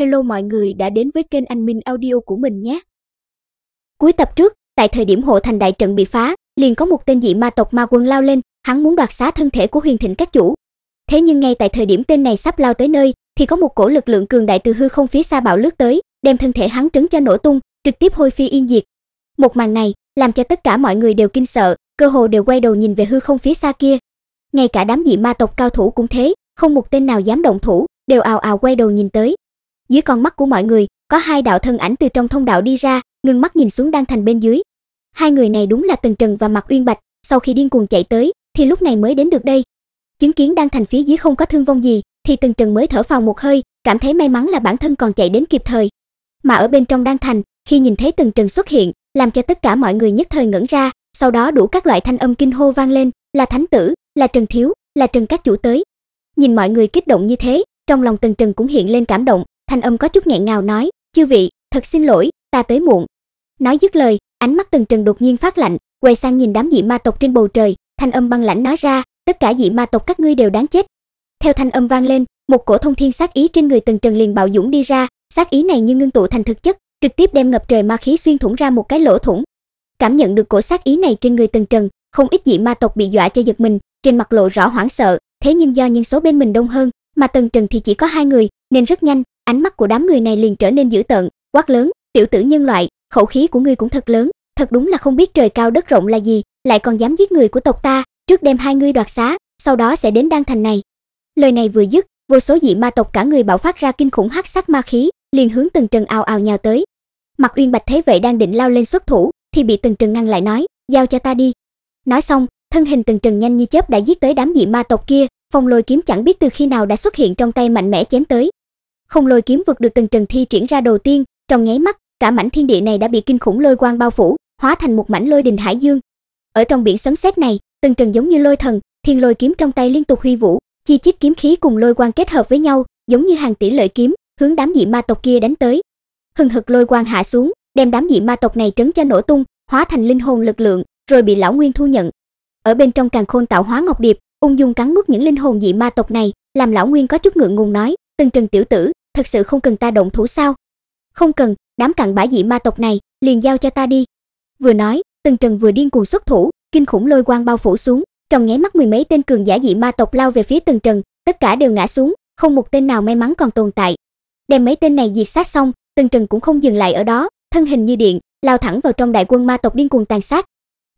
Hello mọi người đã đến với kênh Anh Minh Audio của mình nhé. Cuối tập trước, tại thời điểm hộ thành đại trận bị phá, liền có một tên dị ma tộc ma quân lao lên, hắn muốn đoạt xá thân thể của huyền thịnh các chủ. Thế nhưng ngay tại thời điểm tên này sắp lao tới nơi, thì có một cổ lực lượng cường đại từ hư không phía xa bạo lướt tới, đem thân thể hắn trấn cho nổ tung, trực tiếp hôi phi yên diệt. Một màn này làm cho tất cả mọi người đều kinh sợ, cơ hồ đều quay đầu nhìn về hư không phía xa kia. Ngay cả đám dị ma tộc cao thủ cũng thế, không một tên nào dám động thủ, đều ào ào quay đầu nhìn tới, dưới con mắt của mọi người, có hai đạo thân ảnh từ trong thông đạo đi ra, ngừng mắt nhìn xuống Đan Thành bên dưới. Hai người này đúng là Tần Trần và Mạc Uyên Bạch, sau khi điên cuồng chạy tới, thì lúc này mới đến được đây. Chứng kiến Đan Thành phía dưới không có thương vong gì, thì Tần Trần mới thở phào một hơi, cảm thấy may mắn là bản thân còn chạy đến kịp thời. Mà ở bên trong Đan Thành, khi nhìn thấy Tần Trần xuất hiện, làm cho tất cả mọi người nhất thời ngẩn ra, sau đó đủ các loại thanh âm kinh hô vang lên, là thánh tử, là Trần Thiếu, là Trần các chủ tới. Nhìn mọi người kích động như thế, trong lòng Tần Trần cũng hiện lên cảm động, thanh âm có chút nghẹn ngào nói, "Chư vị, thật xin lỗi, ta tới muộn." Nói dứt lời, ánh mắt Tần Trần đột nhiên phát lạnh, quay sang nhìn đám dị ma tộc trên bầu trời, thanh âm băng lãnh nói ra, "Tất cả dị ma tộc các ngươi đều đáng chết." Theo thanh âm vang lên, một cổ thông thiên sát ý trên người Tần Trần liền bạo dũng đi ra, sát ý này như ngưng tụ thành thực chất, trực tiếp đem ngập trời ma khí xuyên thủng ra một cái lỗ thủng. Cảm nhận được cổ sát ý này trên người Tần Trần, không ít dị ma tộc bị dọa cho giật mình, trên mặt lộ rõ hoảng sợ, thế nhưng do nhân số bên mình đông hơn, mà Tần Trần thì chỉ có hai người, nên rất nhanh, ánh mắt của đám người này liền trở nên dữ tợn, quát lớn, "Tiểu tử nhân loại, khẩu khí của ngươi cũng thật lớn, thật đúng là không biết trời cao đất rộng là gì, lại còn dám giết người của tộc ta, trước đem hai ngươi đoạt xá, sau đó sẽ đến đan thành này." Lời này vừa dứt, vô số dị ma tộc cả người bạo phát ra kinh khủng hắc sắc ma khí, liền hướng Tần Trần ào ào nhào tới. Mặc Uyên Bạch thấy vậy đang định lao lên xuất thủ, thì bị Tần Trần ngăn lại nói, "Giao cho ta đi." Nói xong, thân hình Tần Trần nhanh như chớp đã giết tới đám dị ma tộc kia, phong lôi kiếm chẳng biết từ khi nào đã xuất hiện trong tay mạnh mẽ chém tới, không lôi kiếm vực được Tần Trần thi triển ra đầu tiên, trong nháy mắt, cả mảnh thiên địa này đã bị kinh khủng lôi quang bao phủ, hóa thành một mảnh lôi đình hải dương. Ở trong biển sấm sét này, Tần Trần giống như lôi thần, thiên lôi kiếm trong tay liên tục huy vũ, chi chít kiếm khí cùng lôi quang kết hợp với nhau, giống như hàng tỷ lợi kiếm, hướng đám dị ma tộc kia đánh tới. Hừng hực lôi quang hạ xuống, đem đám dị ma tộc này trấn cho nổ tung, hóa thành linh hồn lực lượng, rồi bị lão Nguyên thu nhận. Ở bên trong càng khôn tạo hóa ngọc điệp, ung dung cắn nuốt những linh hồn dị ma tộc này, làm lão Nguyên có chút ngượng ngùng nói, tần Trần tiểu tử, thật sự không cần ta động thủ sao không cần đám cặn bã dị ma tộc này liền giao cho ta đi vừa nói tần trần vừa điên cuồng xuất thủ kinh khủng lôi quang bao phủ xuống trong nháy mắt mười mấy tên cường giả dị ma tộc lao về phía tần trần tất cả đều ngã xuống không một tên nào may mắn còn tồn tại đem mấy tên này diệt sát xong tần trần cũng không dừng lại ở đó thân hình như điện lao thẳng vào trong đại quân ma tộc điên cuồng tàn sát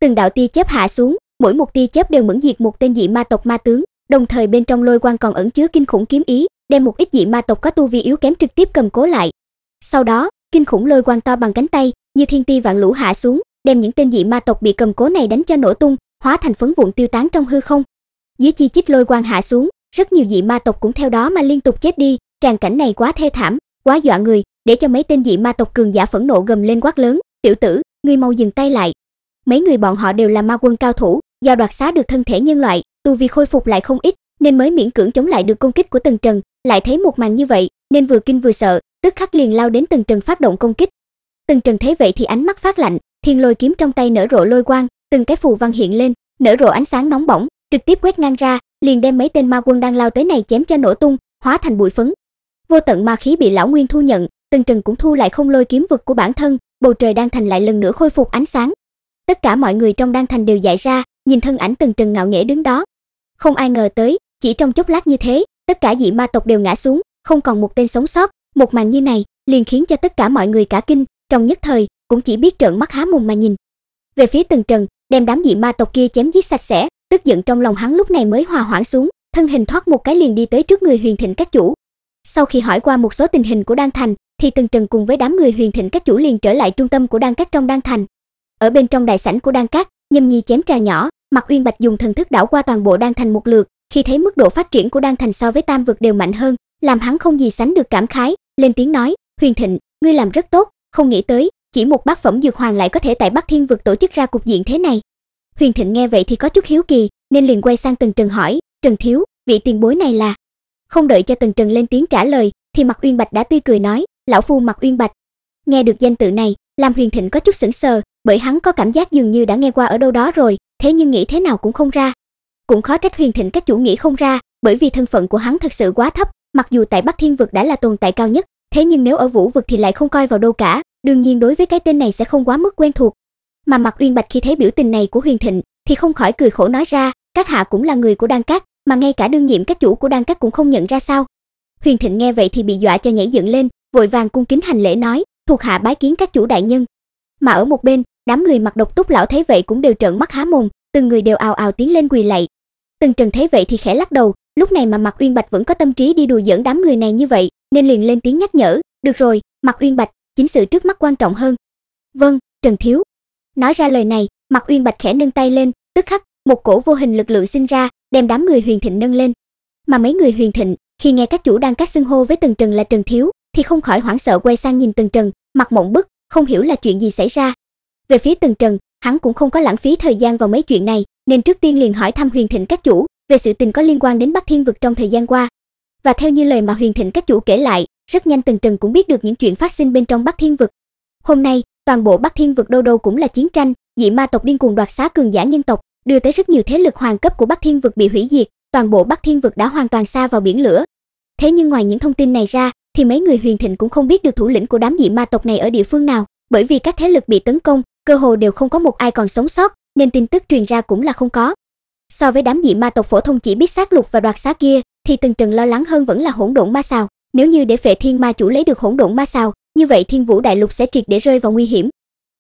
từng đạo tia chớp hạ xuống mỗi một tia chớp đều mẫn diệt một tên dị ma tộc ma tướng đồng thời bên trong lôi quang còn ẩn chứa kinh khủng kiếm ý đem một ít dị ma tộc có tu vi yếu kém trực tiếp cầm cố lại. Sau đó, kinh khủng lôi quang to bằng cánh tay, như thiên ti vạn lũ hạ xuống, đem những tên dị ma tộc bị cầm cố này đánh cho nổ tung, hóa thành phấn vụn tiêu tán trong hư không. Dưới chi chít lôi quang hạ xuống, rất nhiều dị ma tộc cũng theo đó mà liên tục chết đi, Tràng cảnh này quá thê thảm, quá dọa người, để cho mấy tên dị ma tộc cường giả phẫn nộ gầm lên quát lớn, "Tiểu tử, ngươi mau dừng tay lại." Mấy người bọn họ đều là ma quân cao thủ, do đoạt xá được thân thể nhân loại, tu vi khôi phục lại không ít, nên mới miễn cưỡng chống lại được công kích của Tần Trần, lại thấy một màn như vậy, nên vừa kinh vừa sợ, tức khắc liền lao đến từng Trần phát động công kích. Từng Trần thấy vậy thì ánh mắt phát lạnh, thiên lôi kiếm trong tay nở rộ lôi quang, từng cái phù văn hiện lên, nở rộ ánh sáng nóng bỏng, trực tiếp quét ngang ra, liền đem mấy tên ma quân đang lao tới này chém cho nổ tung, hóa thành bụi phấn. Vô tận ma khí bị lão Nguyên thu nhận, Từng Trần cũng thu lại không lôi kiếm vực của bản thân, bầu trời đang thành lại lần nữa khôi phục ánh sáng. Tất cả mọi người trong đang thành đều dại ra, nhìn thân ảnh Từng Trần ngạo nghễ đứng đó. Không ai ngờ tới, chỉ trong chốc lát như thế, tất cả dị ma tộc đều ngã xuống, không còn một tên sống sót, một màn như này liền khiến cho tất cả mọi người cả kinh, trong nhất thời cũng chỉ biết trợn mắt há mồm mà nhìn. Về phía Tần Trần, đem đám dị ma tộc kia chém giết sạch sẽ, tức giận trong lòng hắn lúc này mới hòa hoãn xuống, thân hình thoát một cái liền đi tới trước người Huyền Thịnh các chủ. Sau khi hỏi qua một số tình hình của Đan Thành, thì Tần Trần cùng với đám người Huyền Thịnh các chủ liền trở lại trung tâm của Đan Các trong Đan Thành. Ở bên trong đại sảnh của Đan Các, Nhâm Nhi chém trà nhỏ, Mạc Uyên Bạch dùng thần thức đảo qua toàn bộ Đan Thành một lượt, khi thấy mức độ phát triển của Đan Thành so với Tam vực đều mạnh hơn, làm hắn không gì sánh được cảm khái, lên tiếng nói, "Huyền Thịnh, ngươi làm rất tốt, không nghĩ tới, chỉ một bát phẩm dược hoàng lại có thể tại Bắc Thiên vực tổ chức ra cục diện thế này." Huyền Thịnh nghe vậy thì có chút hiếu kỳ, nên liền quay sang Tần Trần hỏi, "Trần thiếu, vị tiền bối này là?" Không đợi cho Tần Trần lên tiếng trả lời, thì Mặc Uyên Bạch đã tươi cười nói, "Lão phu Mặc Uyên Bạch." Nghe được danh tự này, làm Huyền Thịnh có chút sững sờ, bởi hắn có cảm giác dường như đã nghe qua ở đâu đó rồi, thế nhưng nghĩ thế nào cũng không ra, cũng khó trách huyền thịnh các chủ nghĩ không ra, bởi vì thân phận của hắn thật sự quá thấp, mặc dù tại Bắc Thiên vực đã là tồn tại cao nhất, thế nhưng nếu ở Vũ vực thì lại không coi vào đâu cả, đương nhiên đối với cái tên này sẽ không quá mức quen thuộc. Mà Mạc Uyên Bạch khi thấy biểu tình này của Huyền Thịnh thì không khỏi cười khổ nói ra, các hạ cũng là người của Đan Các, mà ngay cả đương nhiệm các chủ của Đan Các cũng không nhận ra sao? Huyền Thịnh nghe vậy thì bị dọa cho nhảy dựng lên, vội vàng cung kính hành lễ nói, thuộc hạ bái kiến các chủ đại nhân. Mà ở một bên, đám người mặc độc túc lão thấy vậy cũng đều trợn mắt há mồm, từng người đều ào ào tiến lên quỳ lạy, Từng Trần thấy vậy thì khẽ lắc đầu, lúc này mà Mạc Uyên Bạch vẫn có tâm trí đi đùa giỡn đám người này như vậy, nên liền lên tiếng nhắc nhở, "Được rồi, Mạc Uyên Bạch, chính sự trước mắt quan trọng hơn." "Vâng, Trần thiếu." Nói ra lời này, Mạc Uyên Bạch khẽ nâng tay lên, tức khắc, một cổ vô hình lực lượng sinh ra, đem đám người Huyền Thịnh nâng lên. Mà mấy người Huyền Thịnh, khi nghe các chủ đang các xưng hô với Từng Trần là Trần thiếu, thì không khỏi hoảng sợ quay sang nhìn Từng Trần, mặt mộng bức, không hiểu là chuyện gì xảy ra. Về phía Từng Trần, hắn cũng không có lãng phí thời gian vào mấy chuyện này, nên trước tiên liền hỏi thăm Huyền Thịnh các chủ về sự tình có liên quan đến Bắc Thiên vực trong thời gian qua. Và theo như lời mà Huyền Thịnh các chủ kể lại, rất nhanh Tần Trần cũng biết được những chuyện phát sinh bên trong Bắc Thiên vực. Hôm nay, toàn bộ Bắc Thiên vực đâu đâu cũng là chiến tranh, dị ma tộc điên cuồng đoạt xá cường giả nhân tộc, đưa tới rất nhiều thế lực hoàng cấp của Bắc Thiên vực bị hủy diệt, toàn bộ Bắc Thiên vực đã hoàn toàn xa vào biển lửa. Thế nhưng ngoài những thông tin này ra, thì mấy người Huyền Thịnh cũng không biết được thủ lĩnh của đám dị ma tộc này ở địa phương nào, bởi vì các thế lực bị tấn công, cơ hồ đều không có một ai còn sống sót, nên tin tức truyền ra cũng là không có. So với đám dị ma tộc phổ thông chỉ biết sát lục và đoạt xá kia, thì Tần Trần lo lắng hơn vẫn là hỗn độn ma xào. Nếu như để phệ thiên ma chủ lấy được hỗn độn ma xào, như vậy Thiên Vũ Đại Lục sẽ triệt để rơi vào nguy hiểm.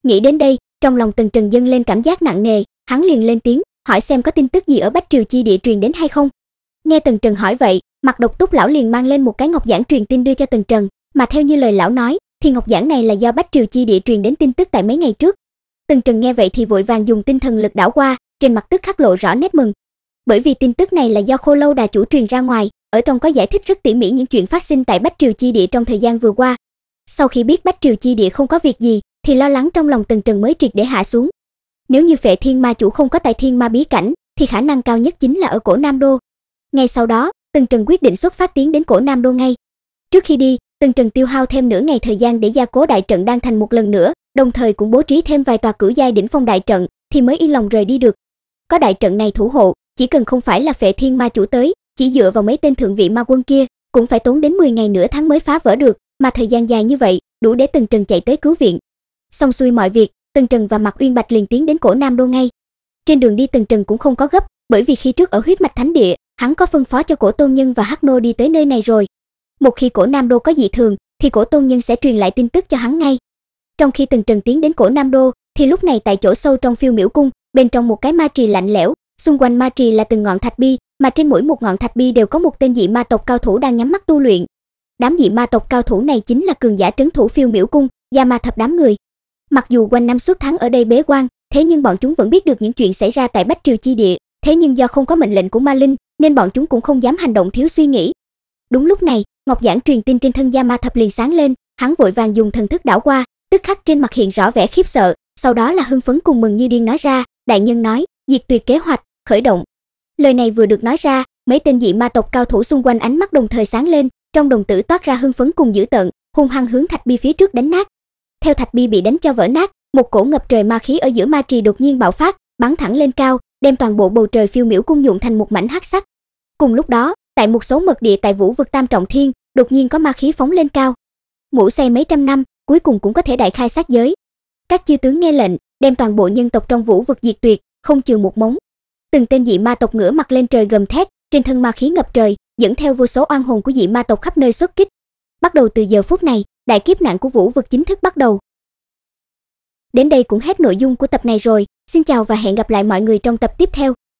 Nghĩ đến đây, trong lòng Tần Trần dâng lên cảm giác nặng nề, hắn liền lên tiếng, hỏi xem có tin tức gì ở Bách Triều Chi địa truyền đến hay không. Nghe Tần Trần hỏi vậy, Mặt Độc Túc lão liền mang lên một cái ngọc giản truyền tin đưa cho Tần Trần, mà theo như lời lão nói, thì ngọc giản này là do Bách Triều Chi địa truyền đến tin tức tại mấy ngày trước, Tần Trần nghe vậy thì vội vàng dùng tinh thần lực đảo qua, trên mặt tức khắc lộ rõ nét mừng. Bởi vì tin tức này là do Khô Lâu Đà chủ truyền ra ngoài, ở trong có giải thích rất tỉ mỉ những chuyện phát sinh tại Bách Triều Chi Địa trong thời gian vừa qua. Sau khi biết Bách Triều Chi Địa không có việc gì, thì lo lắng trong lòng Tần Trần mới triệt để hạ xuống. Nếu như Phệ Thiên Ma chủ không có tại Thiên Ma bí cảnh, thì khả năng cao nhất chính là ở cổ Nam Đô. Ngay sau đó, Tần Trần quyết định xuất phát tiến đến cổ Nam Đô ngay. Trước khi đi, Tần Trần tiêu hao thêm nửa ngày thời gian để gia cố đại trận đang thành một lần nữa, đồng thời cũng bố trí thêm vài tòa cửa giai đỉnh phong đại trận thì mới yên lòng rời đi được. Có đại trận này thủ hộ, chỉ cần không phải là Phệ Thiên Ma chủ tới, chỉ dựa vào mấy tên thượng vị ma quân kia, cũng phải tốn đến 10 ngày nửa tháng mới phá vỡ được, mà thời gian dài như vậy, đủ để Tần Trần chạy tới cứu viện. Xong xuôi mọi việc, Tần Trần và Mạc Uyên Bạch liền tiến đến cổ Nam Đô ngay. Trên đường đi Tần Trần cũng không có gấp, bởi vì khi trước ở huyết mạch thánh địa, hắn có phân phó cho cổ Tôn Nhân và Hắc Nô đi tới nơi này rồi. Một khi cổ Nam Đô có dị thường, thì cổ Tôn Nhân sẽ truyền lại tin tức cho hắn ngay, trong khi từng trần tiến đến cổ nam đô thì lúc này tại chỗ sâu trong phiêu miễu cung bên trong một cái ma trì lạnh lẽo xung quanh ma trì là từng ngọn thạch bi mà trên mỗi một ngọn thạch bi đều có một tên dị ma tộc cao thủ đang nhắm mắt tu luyện đám dị ma tộc cao thủ này chính là cường giả trấn thủ phiêu miễu cung gia ma thập đám người mặc dù quanh năm suốt tháng ở đây bế quan thế nhưng bọn chúng vẫn biết được những chuyện xảy ra tại bách triều chi địa thế nhưng do không có mệnh lệnh của ma linh nên bọn chúng cũng không dám hành động thiếu suy nghĩ đúng lúc này ngọc giản truyền tin trên thân gia ma thập liền sáng lên hắn vội vàng dùng thần thức đảo qua tức khắc trên mặt hiện rõ vẻ khiếp sợ, sau đó là hưng phấn cùng mừng như điên nói ra, đại nhân nói, diệt tuyệt kế hoạch, khởi động. Lời này vừa được nói ra, mấy tên dị ma tộc cao thủ xung quanh ánh mắt đồng thời sáng lên, trong đồng tử toát ra hưng phấn cùng dữ tợn, hung hăng hướng thạch bi phía trước đánh nát. Theo thạch bi bị đánh cho vỡ nát, một cổ ngập trời ma khí ở giữa ma trì đột nhiên bạo phát, bắn thẳng lên cao, đem toàn bộ bầu trời phiêu miểu cung nhuộm thành một mảnh hắc sắc. Cùng lúc đó, tại một số mật địa tại Vũ vực Tam Trọng Thiên, đột nhiên có ma khí phóng lên cao. Ngủ say mấy trăm năm, cuối cùng cũng có thể đại khai sát giới. Các chư tướng nghe lệnh, đem toàn bộ nhân tộc trong vũ vực diệt tuyệt, không chừa một mống. Từng tên dị ma tộc ngửa mặt lên trời gầm thét, trên thân ma khí ngập trời, dẫn theo vô số oan hồn của dị ma tộc khắp nơi xuất kích. Bắt đầu từ giờ phút này, đại kiếp nạn của vũ vực chính thức bắt đầu. Đến đây cũng hết nội dung của tập này rồi, xin chào và hẹn gặp lại mọi người trong tập tiếp theo.